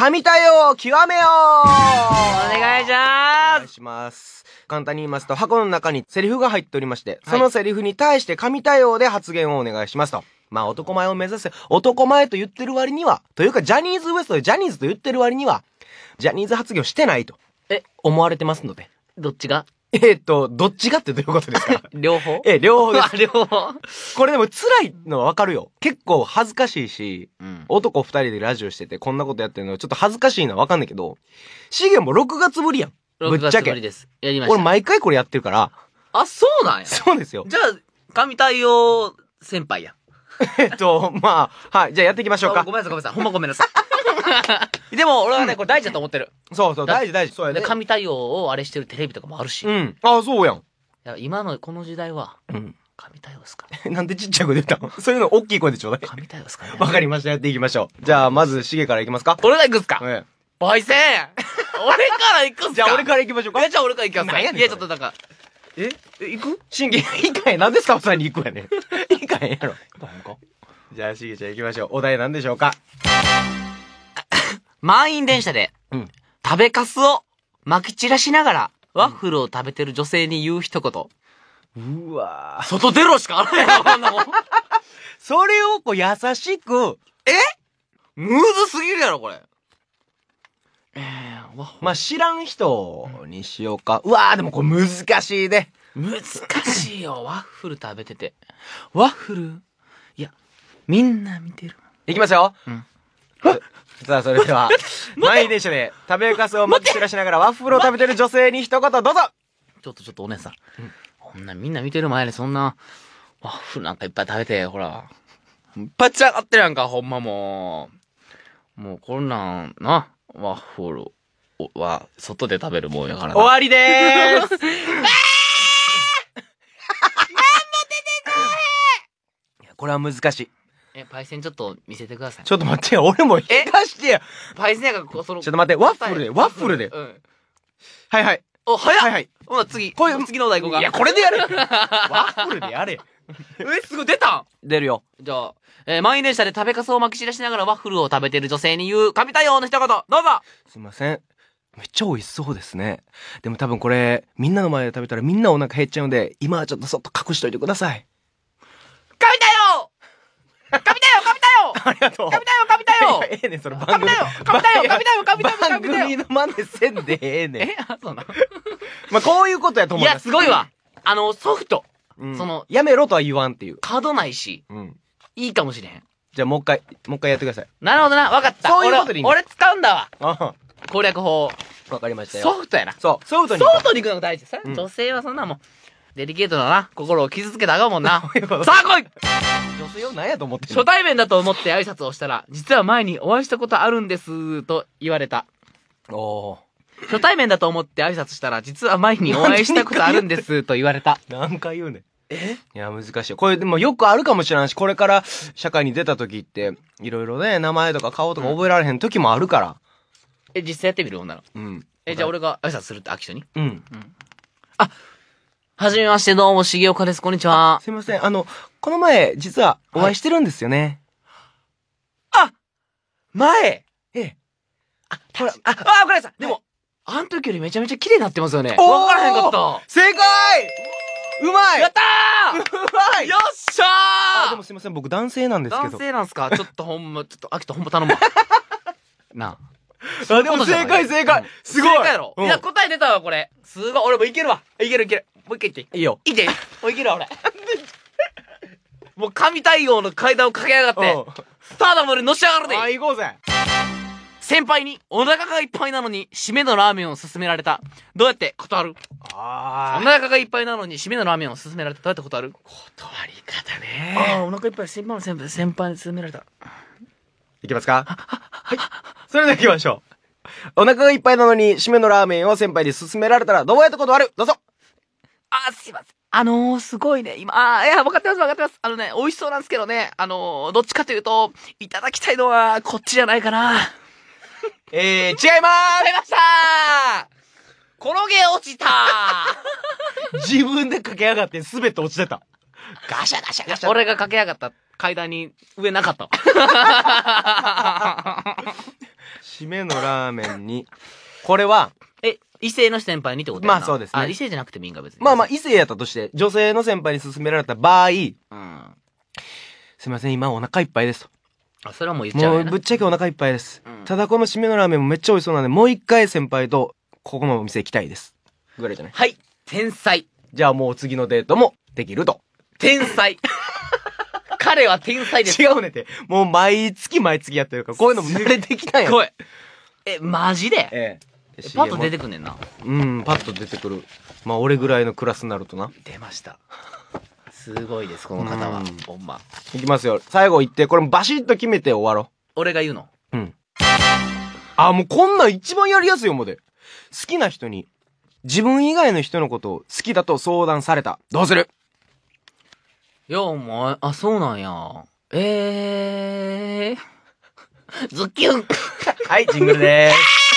神対応を極めようお願いしますお願いします。簡単に言いますと、箱の中にセリフが入っておりまして、そのセリフに対して神対応で発言をお願いしますと。まあ男前を目指せ、男前と言ってる割には、というかジャニーズ WEST でジャニーズと言ってる割には、ジャニーズ発言をしてないと。え思われてますので。どっちがえっと、どっちがってどういうことですか 両方ええ、両方です。両方。これでも辛いのはわかるよ。結構恥ずかしいし、うん、男二人でラジオしててこんなことやってるのちょっと恥ずかしいのはわかんないけど、資源も6月ぶりやん。ぶっちゃけ。6月ぶりです。やりました。俺毎回これやってるから。あ、そうなんや。そうですよ。じゃあ、神対応先輩や。えっと、まあ、はい。じゃあやっていきましょうか。ごめんなさい、ごめんなさい。ほんまごめんなさい。でも俺はね、これ大事だと思ってる。そうそう、大事大事。そうやね。神対応をあれしてるテレビとかもあるし。うん。あそうやん。いや今のこの時代は、うん。神対応ですから。なんでちっちゃい声で言ったの そういうの大きい声でちょうだい。神対応ですからね。わかりました。やっていきましょう。じゃあ、まず、しげからいきますか。俺ら行くっすかん。バイセン 俺から行くっすかじゃあ、俺からいきましょうか。えじゃあ俺から行きますか。なやねんいや、ちょっとなんか、ええ、行く審議、いかへん。なんでスタッフさんに行くやねん。いかへんやろ。じゃあ、しげちゃん行きましょう。お題なんでしょうか満員電車で、うん食べかすをまき散らしながら、ワッフルを食べてる女性に言う一言。うわ外出ろしかあらへんわ、こんなもん。それをこう優しく。えむずすぎるやろ、これ。えー、わまあ、知らん人にしようか。うわーでもこれ難しいね。難しいよ、ワッフル食べてて。ワッフルいや、みんな見てる。いきますよ。うん。さあ、それでは、前 員電車で食べかすをまき散らしながらワッフルを食べてる女性に一言どうぞちょっとちょっとお姉さん。こんなみんな見てる前でそんな、ワッフルなんかいっぱい食べて、ほら。パッチ上がってるやんか、ほんまもう。もうこんなんな、ワッフルは外で食べるもんやからな。終わりでーすこれは難しい。え、パイセンちょっと見せてください。ちょっと待って俺も引かしてやパイセンやから、その。ちょっと待って、ワッフルで、ワッフルで。うん。はいはい。お、早っはいはい。ほな、次。これ、次のお題行こいや、これでやれ ワッフルでやれ。え、すごい、出たん出るよ。じゃあ、え満員電車で食べかすをまき散らしながらワッフルを食べてる女性に言う、神対応の一言、どうぞすいません。めっちゃ美味しそうですね。でも多分これ、みんなの前で食べたらみんなお腹減っちゃうんで、今はちょっとそっと隠しといてください。ありがとう。カビだよ、カビだよ。ええねん、その番組。カビだよ、カビだよ、カビだよ、カビだよ。番組の真似せんでええねん。え、あ、そうな。まあ、こういうことやと思う。いや、すごいわ。あの、ソフト。うん、その、やめろとは言わんっていう。角ないし、うん、いいかもしれへん。じゃあ、もう一回、もう一回やってください。なるほどな、わかった。そういうこと俺使うんだわ。攻略法。わかりましたよ。ソフトやな。そう。ソフトに。ソフトに行くのが大事女性はそんなもん。デリケートだな。心を傷つけたかもんな。さあ来い女性を何やと思って初対面だと思って挨拶をしたら、実は前にお会いしたことあるんです、と言われた。おー。初対面だと思って挨拶したら、実は前にお会いしたことあるんです、と言われた。何回言うねん。えいや、難しい。これ、でもよくあるかもしれないし、これから社会に出た時って、いろいろね、名前とか顔とか覚えられへん時もあるから。え、実際やってみる女の。うん。え、じゃあ俺が挨拶するって、秋人にうん。うん。あ、はじめまして、どうも、重岡です。こんにちは。すいません。あの、この前、実はお会いしてるんですよね。はい、あ前ええ。あ、ほら、あ、あ、わかりました。でも、はい、あの時よりめちゃめちゃ綺麗になってますよね。わからへんかった。正解うまいやったーうまいよっしゃーでもすいません、僕男性なんですけど。男性なんすかちょっとほんま、ちょっと、秋田ほんま頼むわ。なあ。あ、でも正解正解、うん、すごい正解やろ、うん、いや、答え出たわ、これ。すごい。俺もいけるわ。いけるいける。もう一回言って。いいよ。いいで。もういける俺。もう神対応の階段を駆け上がって、スターダムにのし上がるであ、行こうぜ。先輩にお腹がいっぱいなのに締めのラーメンを勧められた。どうやって断るおああ。腹がいっぱいなのに締めのラーメンを勧められた。どうやって断る断り方ね。あ、お腹いっぱい、先輩の先輩、先輩に勧められた。いきますかはい。それでは行きましょう。お腹がいっぱいなのに、締めのラーメンを先輩に勧められたら、どうやって断るどうぞあ、すいません。あのー、すごいね、今、あいや、わかってます、わかってます。あのね、美味しそうなんですけどね、あのー、どっちかというと、いただきたいのは、こっちじゃないかな。えー、違いまーす違いました転げ落ちた自分で駆け上がってすべて落ちてた。ガシャガシャガシャ。俺が駆け上がった階段に上なかったわ。締めのラーメンに、これは、異性の先輩にってことやなまあそうですねあ異性じゃなくてもいいんか別にまあまあ異性やったとして女性の先輩に勧められた場合、うん、すいません今お腹いっぱいですとあそれはもう言っちゃうもうぶっちゃけお腹いっぱいです、うん、ただこの締めのラーメンもめっちゃ美味しそうなんでもう一回先輩とここのお店行きたいですぐらいじゃないはい天才じゃあもう次のデートもできると天才 彼は天才です違うねってもう毎月毎月やってるからこういうのも濡れてきたんやすごいえマジで、ええ、パッと出てくんねんなうんパッと出てくるまあ俺ぐらいのクラスになるとな出ましたすごいですこの方はほんまいきますよ最後言ってこれバシッと決めて終わろう俺が言うのうんあもうこんなん一番やりやすい思うで好きな人に自分以外の人のことを好きだと相談されたどうするいやお前あそうなんやええー、ズッキュン はいジングルです